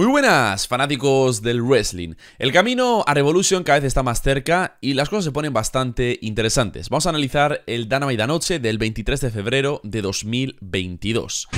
Muy buenas, fanáticos del wrestling. El camino a Revolution cada vez está más cerca y las cosas se ponen bastante interesantes. Vamos a analizar el Dynamite Noche del 23 de febrero de 2022.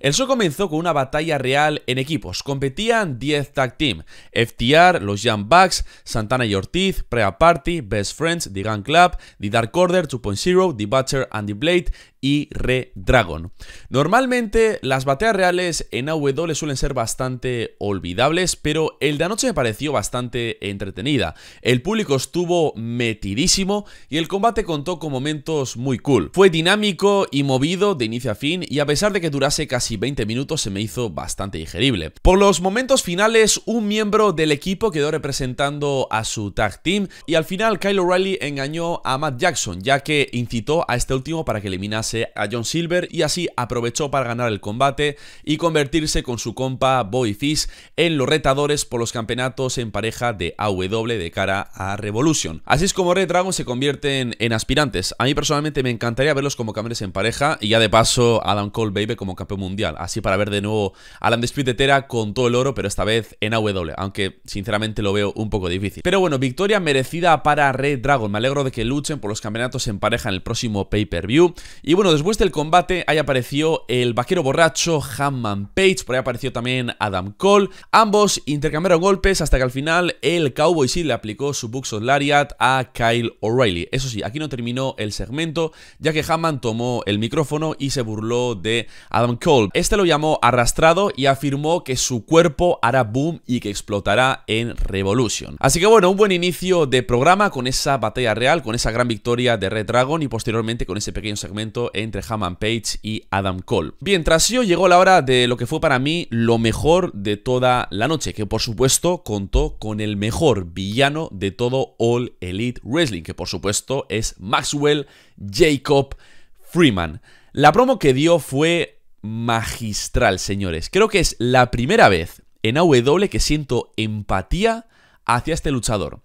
El show comenzó con una batalla real en equipos. Competían 10 tag team, FTR, los Young Bucks, Santana y Ortiz, Prea Party, Best Friends, The Gun Club, The Dark Order, 2.0, The Butcher and the Blade y Redragon. Normalmente las batallas reales en AW suelen ser bastante olvidables, pero el de anoche me pareció bastante entretenida. El público estuvo metidísimo y el combate contó con momentos muy cool. Fue dinámico y movido de inicio a fin y a pesar de que durase casi y 20 minutos se me hizo bastante digerible. Por los momentos finales, un miembro del equipo quedó representando a su tag team y al final Kyle O'Reilly engañó a Matt Jackson, ya que incitó a este último para que eliminase a John Silver y así aprovechó para ganar el combate y convertirse con su compa Boy Fish en los retadores por los campeonatos en pareja de AW de cara a Revolution. Así es como Red Dragon se convierten en aspirantes. A mí personalmente me encantaría verlos como campeones en pareja y ya de paso Adam Cole Baby como campeón mundial Así para ver de nuevo Alan Undisputed Tera con todo el oro, pero esta vez en AW, aunque sinceramente lo veo un poco difícil. Pero bueno, victoria merecida para Red Dragon. Me alegro de que luchen por los campeonatos en pareja en el próximo pay-per-view. Y bueno, después del combate ahí apareció el vaquero borracho Hammond Page, por ahí apareció también Adam Cole. Ambos intercambiaron golpes hasta que al final el Cowboy sí le aplicó su buxo Lariat a Kyle O'Reilly. Eso sí, aquí no terminó el segmento, ya que Hammond tomó el micrófono y se burló de Adam Cole este lo llamó arrastrado y afirmó que su cuerpo hará boom y que explotará en Revolution. Así que bueno, un buen inicio de programa con esa batalla real, con esa gran victoria de Red Dragon y posteriormente con ese pequeño segmento entre Hammond Page y Adam Cole. Bien, tras ello llegó la hora de lo que fue para mí lo mejor de toda la noche, que por supuesto contó con el mejor villano de todo All Elite Wrestling, que por supuesto es Maxwell Jacob Freeman. La promo que dio fue magistral, señores. Creo que es la primera vez en AW que siento empatía hacia este luchador.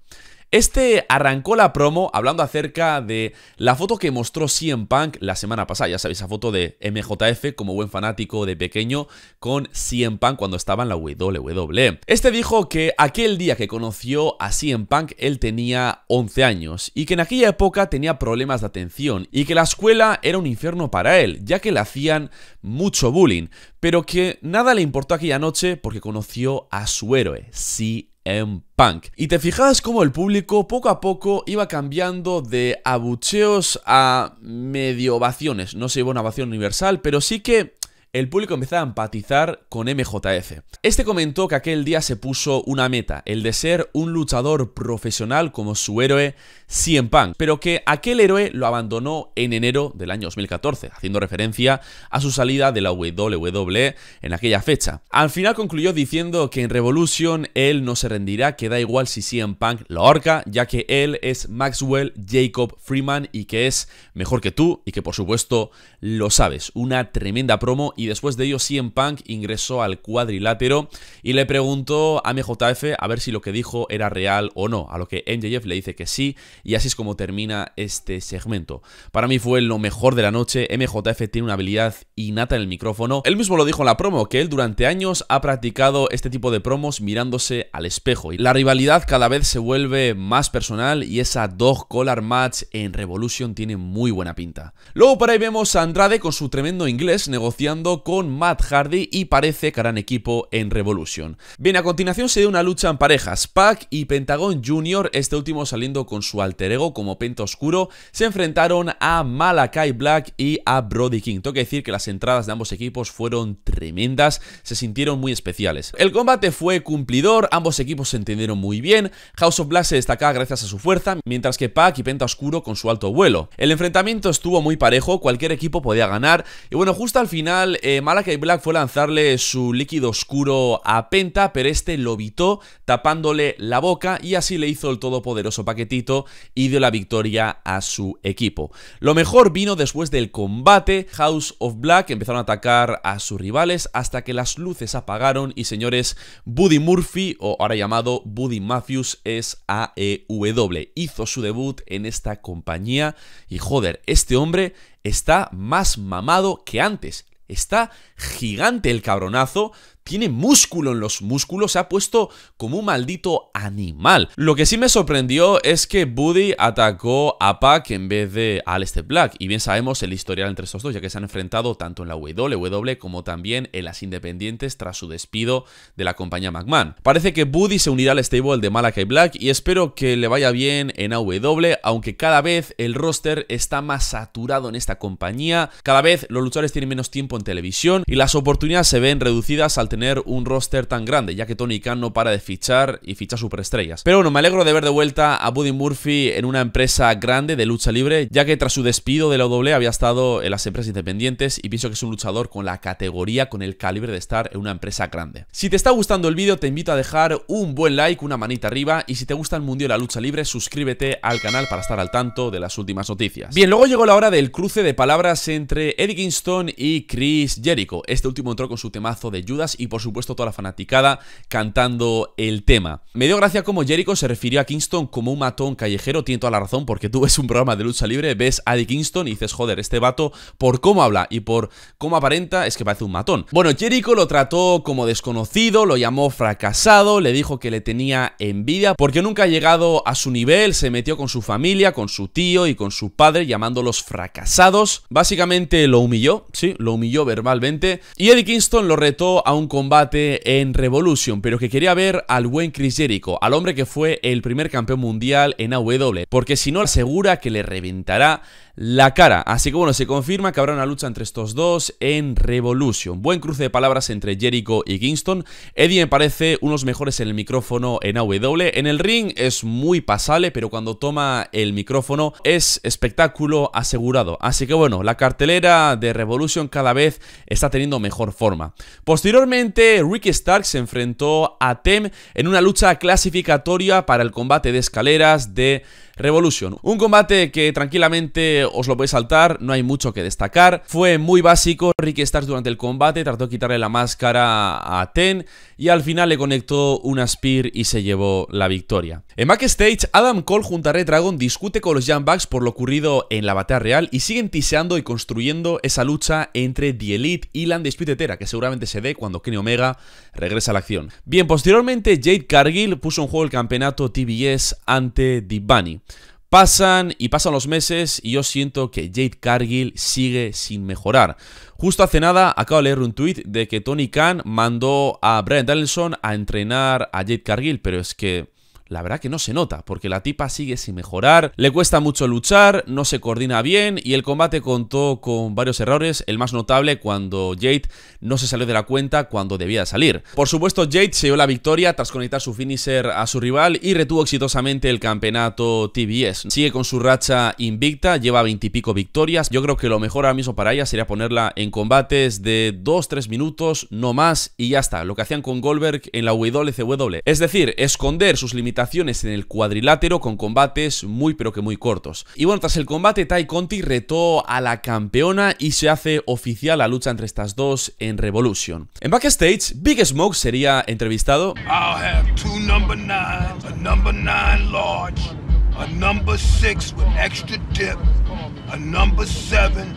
Este arrancó la promo hablando acerca de la foto que mostró CM Punk la semana pasada. Ya sabéis, esa foto de MJF como buen fanático de pequeño con CM Punk cuando estaba en la WWE. Este dijo que aquel día que conoció a CM Punk él tenía 11 años y que en aquella época tenía problemas de atención y que la escuela era un infierno para él, ya que le hacían mucho bullying, pero que nada le importó aquella noche porque conoció a su héroe, CM en Punk. Y te fijas como el público poco a poco iba cambiando de abucheos a medio ovaciones. No se iba una ovación universal, pero sí que el público empezó a empatizar con MJF. Este comentó que aquel día se puso una meta, el de ser un luchador profesional como su héroe CM Punk, pero que aquel héroe lo abandonó en enero del año 2014, haciendo referencia a su salida de la WWE en aquella fecha. Al final concluyó diciendo que en Revolution él no se rendirá, que da igual si CM Punk lo ahorca, ya que él es Maxwell Jacob Freeman y que es mejor que tú y que por supuesto lo sabes. Una tremenda promo y después de ello CM Punk ingresó al cuadrilátero y le preguntó a MJF a ver si lo que dijo era real o no, a lo que MJF le dice que sí y así es como termina este segmento. Para mí fue lo mejor de la noche, MJF tiene una habilidad innata en el micrófono, él mismo lo dijo en la promo, que él durante años ha practicado este tipo de promos mirándose al espejo y la rivalidad cada vez se vuelve más personal y esa dog collar match en Revolution tiene muy buena pinta. Luego por ahí vemos a Andrade con su tremendo inglés negociando con Matt Hardy y parece que harán equipo en Revolution. Bien, a continuación se dio una lucha en parejas. Pac y Pentagon Jr., este último saliendo con su alter ego como Penta Oscuro, se enfrentaron a Malakai Black y a Brody King. Tengo que decir que las entradas de ambos equipos fueron tremendas, se sintieron muy especiales. El combate fue cumplidor, ambos equipos se entendieron muy bien, House of Black se destacaba gracias a su fuerza, mientras que Pac y Penta Oscuro con su alto vuelo. El enfrentamiento estuvo muy parejo, cualquier equipo podía ganar, y bueno, justo al final eh, Malakai Black fue lanzarle su líquido oscuro a Penta, pero este lo evitó tapándole la boca y así le hizo el todopoderoso paquetito y dio la victoria a su equipo. Lo mejor vino después del combate. House of Black empezaron a atacar a sus rivales hasta que las luces apagaron y señores, Buddy Murphy, o ahora llamado Buddy Matthews, es AEW. Hizo su debut en esta compañía y joder, este hombre está más mamado que antes. Está gigante el cabronazo tiene músculo en los músculos, se ha puesto como un maldito animal. Lo que sí me sorprendió es que Buddy atacó a Pac en vez de a Aleister Black. Y bien sabemos el historial entre estos dos, ya que se han enfrentado tanto en la W como también en las independientes tras su despido de la compañía McMahon. Parece que Buddy se unirá al stable de Malakai Black y espero que le vaya bien en AW, aunque cada vez el roster está más saturado en esta compañía, cada vez los luchadores tienen menos tiempo en televisión y las oportunidades se ven reducidas al tener un roster tan grande, ya que Tony Khan no para de fichar y ficha superestrellas. Pero bueno, me alegro de ver de vuelta a Buddy Murphy en una empresa grande de lucha libre, ya que tras su despido de la WWE había estado en las empresas independientes y pienso que es un luchador con la categoría, con el calibre de estar en una empresa grande. Si te está gustando el vídeo, te invito a dejar un buen like, una manita arriba y si te gusta el mundo de la lucha libre, suscríbete al canal para estar al tanto de las últimas noticias. Bien, luego llegó la hora del cruce de palabras entre Eddie Kingston y Chris Jericho. Este último entró con su temazo de Judas y y por supuesto toda la fanaticada cantando el tema. Me dio gracia como Jericho se refirió a Kingston como un matón callejero, tiene toda la razón porque tú ves un programa de lucha libre, ves a Eddie Kingston y dices, joder, este vato por cómo habla y por cómo aparenta es que parece un matón. Bueno, Jericho lo trató como desconocido, lo llamó fracasado, le dijo que le tenía envidia porque nunca ha llegado a su nivel, se metió con su familia, con su tío y con su padre llamándolos fracasados. Básicamente lo humilló, sí, lo humilló verbalmente y Eddie Kingston lo retó a un combate en Revolution, pero que quería ver al buen Chris Jericho, al hombre que fue el primer campeón mundial en AW, porque si no asegura que le reventará la cara. Así que bueno, se confirma que habrá una lucha entre estos dos en Revolution. Buen cruce de palabras entre Jericho y Kingston. Eddie me parece unos mejores en el micrófono en AW. En el ring es muy pasable, pero cuando toma el micrófono es espectáculo asegurado. Así que bueno, la cartelera de Revolution cada vez está teniendo mejor forma. Posteriormente Ricky Stark se enfrentó a Tem en una lucha clasificatoria para el combate de escaleras de Revolution. Un combate que tranquilamente os lo podéis saltar, no hay mucho que destacar. Fue muy básico, Ricky Stark durante el combate trató de quitarle la máscara a Ten y al final le conectó una spear y se llevó la victoria. En backstage, Adam Cole junto a Red Dragon discute con los Young Bucks por lo ocurrido en la batalla real y siguen tiseando y construyendo esa lucha entre The Elite y land Undisputed Era, que seguramente se ve cuando Omega regresa a la acción. Bien, posteriormente Jade Cargill puso en juego el campeonato TBS ante Divani. Pasan y pasan los meses y yo siento que Jade Cargill sigue sin mejorar. Justo hace nada acabo de leer un tweet de que Tony Khan mandó a Brian Danielson a entrenar a Jade Cargill, pero es que la verdad que no se nota, porque la tipa sigue sin mejorar, le cuesta mucho luchar, no se coordina bien y el combate contó con varios errores, el más notable cuando Jade no se salió de la cuenta cuando debía salir. Por supuesto, Jade se dio la victoria tras conectar su finisher a su rival y retuvo exitosamente el campeonato TBS. Sigue con su racha invicta, lleva veintipico victorias, yo creo que lo mejor ahora mismo para ella sería ponerla en combates de 2-3 minutos, no más, y ya está, lo que hacían con Goldberg en la WCW. E. Es decir, esconder sus limitaciones en el cuadrilátero con combates muy pero que muy cortos. Y bueno, tras el combate, Tai Conti retó a la campeona y se hace oficial la lucha entre estas dos en Revolution. En backstage, Big Smoke sería entrevistado.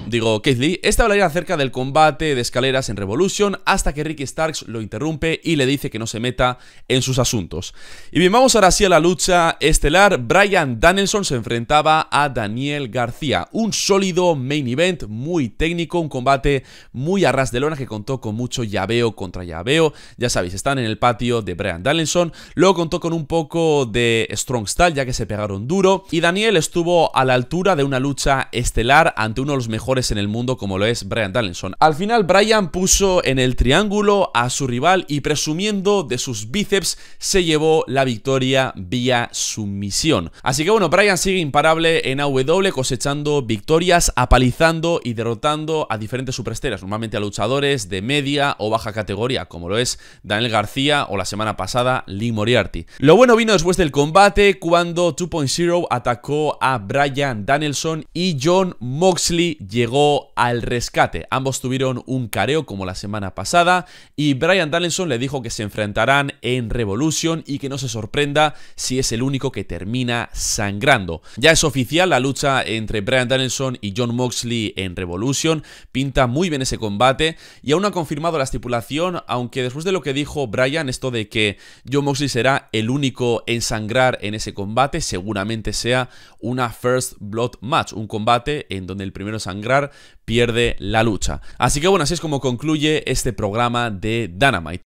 Digo, Keith Lee, esta hablaría acerca del combate de escaleras en Revolution hasta que Ricky Starks lo interrumpe y le dice que no se meta en sus asuntos. Y bien, vamos ahora sí a la lucha estelar. Brian Danielson se enfrentaba a Daniel García. Un sólido main event, muy técnico, un combate muy a ras de lona que contó con mucho llaveo contra llaveo. Ya sabéis, están en el patio de Brian Danielson. Luego contó con un poco de strong style ya que se pegaron duro. Y Daniel estuvo a la altura de una lucha estelar ante uno de los mejores en el mundo como lo es Brian Danielson. Al final Brian puso en el triángulo a su rival y presumiendo de sus bíceps se llevó la victoria vía sumisión. Así que bueno, Brian sigue imparable en AW cosechando victorias, apalizando y derrotando a diferentes superestrellas, normalmente a luchadores de media o baja categoría como lo es Daniel García o la semana pasada Lee Moriarty. Lo bueno vino después del combate cuando 2.0 atacó a Brian Danielson y John Moxley llegó al rescate. Ambos tuvieron un careo como la semana pasada y Brian Danielson le dijo que se enfrentarán en Revolution y que no se sorprenda si es el único que termina sangrando. Ya es oficial la lucha entre Brian Danielson y John Moxley en Revolution. Pinta muy bien ese combate y aún ha confirmado la estipulación, aunque después de lo que dijo Brian, esto de que John Moxley será el único en sangrar en ese combate, seguramente sea una First Blood Match, combate en donde el primero sangrar pierde la lucha. Así que bueno, así es como concluye este programa de Dynamite.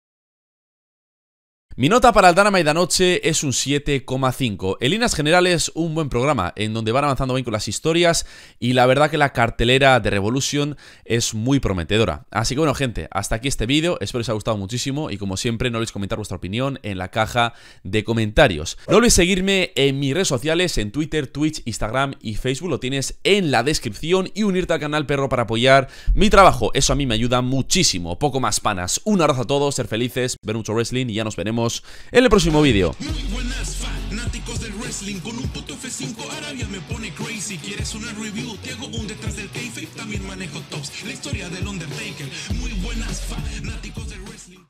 Mi nota para el de noche es un 7,5. En líneas generales, un buen programa en donde van avanzando bien con las historias y la verdad que la cartelera de Revolution es muy prometedora. Así que bueno, gente, hasta aquí este vídeo. Espero os haya gustado muchísimo y como siempre, no olvidéis comentar vuestra opinión en la caja de comentarios. No olvidéis seguirme en mis redes sociales, en Twitter, Twitch, Instagram y Facebook. Lo tienes en la descripción y unirte al canal Perro para apoyar mi trabajo. Eso a mí me ayuda muchísimo. Poco más panas. Un abrazo a todos, ser felices, ver mucho wrestling y ya nos veremos en el próximo vídeo. Muy buenas fanáticos del wrestling, con un puto F5 Arabia me pone crazy. ¿Quieres una review? Te hago un detrás del kayfabe, también manejo tops. La historia del Undertaker, muy buenas fanáticos del wrestling.